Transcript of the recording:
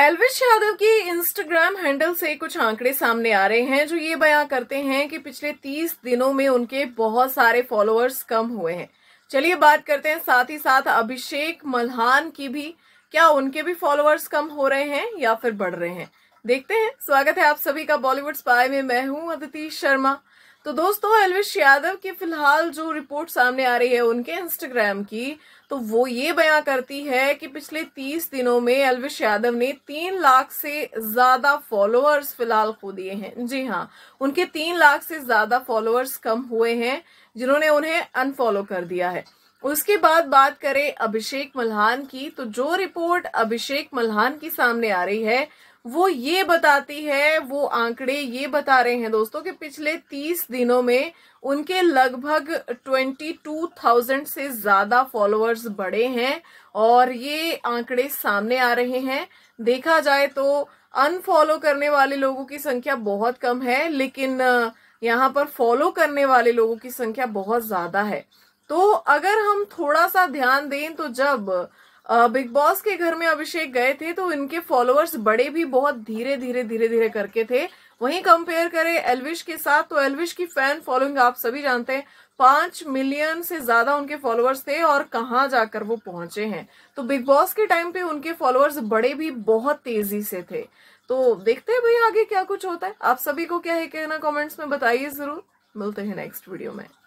एलविश यादव के Instagram handle से कुछ आंकड़े सामने आ रहे हैं जो ये बयां करते हैं कि पिछले तीस दिनों में उनके बहुत सारे फॉलोअर्स कम हुए हैं चलिए बात करते हैं साथ ही साथ अभिषेक मल्हान की भी क्या उनके भी फॉलोअर्स कम हो रहे हैं या फिर बढ़ रहे हैं देखते हैं स्वागत है आप सभी का बॉलीवुड स्पाई में मैं हूं अदिति शर्मा तो दोस्तों अलविश यादव की फिलहाल जो रिपोर्ट सामने आ रही है उनके इंस्टाग्राम की तो वो ये बयां करती है कि पिछले तीस दिनों में अलविश यादव ने तीन लाख से ज्यादा फॉलोअर्स फिलहाल खो दिए हैं जी हाँ उनके तीन लाख से ज्यादा फॉलोअर्स कम हुए हैं जिन्होंने उन्हें अनफॉलो कर दिया है उसके बाद बात करें अभिषेक मल्हान की तो जो रिपोर्ट अभिषेक मल्हान की सामने आ रही है वो ये बताती है वो आंकड़े ये बता रहे हैं दोस्तों कि पिछले तीस दिनों में उनके लगभग ट्वेंटी टू थाउजेंड से ज्यादा फॉलोअर्स बढ़े हैं और ये आंकड़े सामने आ रहे हैं देखा जाए तो अनफॉलो करने वाले लोगों की संख्या बहुत कम है लेकिन यहाँ पर फॉलो करने वाले लोगों की संख्या बहुत ज्यादा है तो अगर हम थोड़ा सा ध्यान दें तो जब बिग बॉस के घर में अभिषेक गए थे तो इनके फॉलोअर्स बड़े भी बहुत धीरे धीरे धीरे धीरे करके थे वहीं कंपेयर करें एलविश के साथ तो एलविश की फैन फॉलोइंग आप सभी जानते हैं पांच मिलियन से ज्यादा उनके फॉलोअर्स थे और कहाँ जाकर वो पहुंचे हैं तो बिग बॉस के टाइम पे उनके फॉलोअर्स बड़े भी बहुत तेजी से थे तो देखते हैं भाई आगे क्या कुछ होता है आप सभी को क्या है कहना कमेंट्स में बताइए जरूर मिलते हैं नेक्स्ट वीडियो में